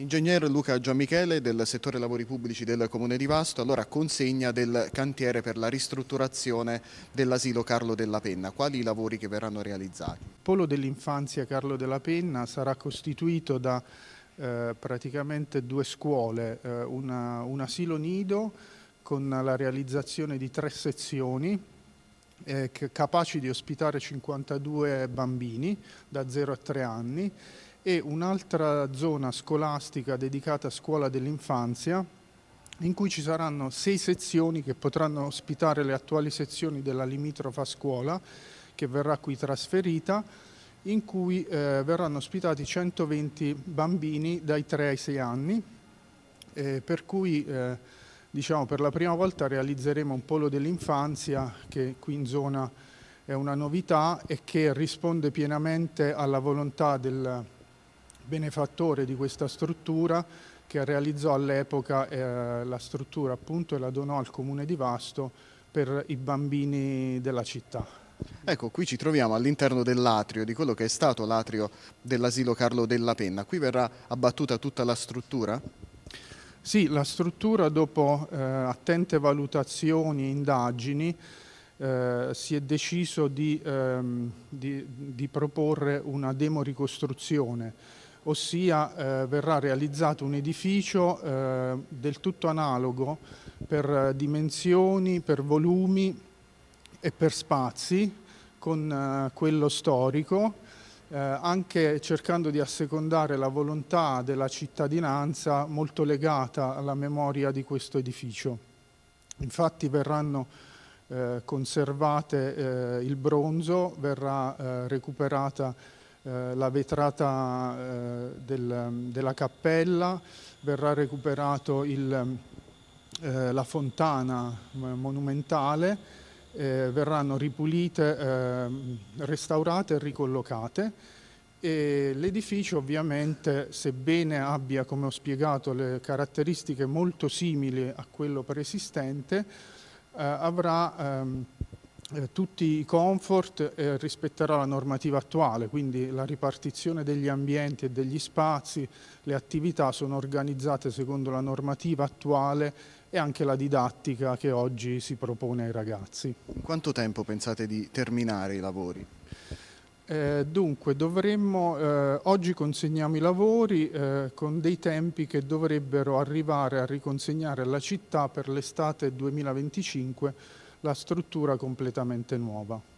Ingegner Luca Gianmichele del settore lavori pubblici del Comune di Vasto, allora consegna del cantiere per la ristrutturazione dell'asilo Carlo della Penna. Quali i lavori che verranno realizzati? Il polo dell'infanzia Carlo della Penna sarà costituito da eh, praticamente due scuole, eh, una, un asilo nido con la realizzazione di tre sezioni eh, capaci di ospitare 52 bambini da 0 a 3 anni e un'altra zona scolastica dedicata a scuola dell'infanzia in cui ci saranno sei sezioni che potranno ospitare le attuali sezioni della limitrofa scuola che verrà qui trasferita in cui eh, verranno ospitati 120 bambini dai 3 ai 6 anni eh, per cui eh, diciamo, per la prima volta realizzeremo un polo dell'infanzia che qui in zona è una novità e che risponde pienamente alla volontà del, benefattore di questa struttura che realizzò all'epoca eh, la struttura appunto e la donò al comune di Vasto per i bambini della città. Ecco, qui ci troviamo all'interno dell'atrio, di quello che è stato l'atrio dell'asilo Carlo della Penna. Qui verrà abbattuta tutta la struttura? Sì, la struttura dopo eh, attente valutazioni e indagini eh, si è deciso di, ehm, di, di proporre una demoricostruzione ossia eh, verrà realizzato un edificio eh, del tutto analogo per dimensioni, per volumi e per spazi con eh, quello storico, eh, anche cercando di assecondare la volontà della cittadinanza molto legata alla memoria di questo edificio. Infatti verranno eh, conservate eh, il bronzo, verrà recuperata eh, la vetrata eh, del, della cappella, verrà recuperato il, eh, la fontana eh, monumentale, verranno ripulite, restaurate e ricollocate. L'edificio ovviamente, sebbene abbia, come ho spiegato, le caratteristiche molto simili a quello preesistente, eh, avrà ehm, eh, tutti i comfort eh, rispetterà la normativa attuale, quindi la ripartizione degli ambienti e degli spazi, le attività sono organizzate secondo la normativa attuale e anche la didattica che oggi si propone ai ragazzi. In quanto tempo pensate di terminare i lavori? Eh, dunque, dovremmo, eh, oggi consegniamo i lavori eh, con dei tempi che dovrebbero arrivare a riconsegnare alla città per l'estate 2025 la struttura completamente nuova.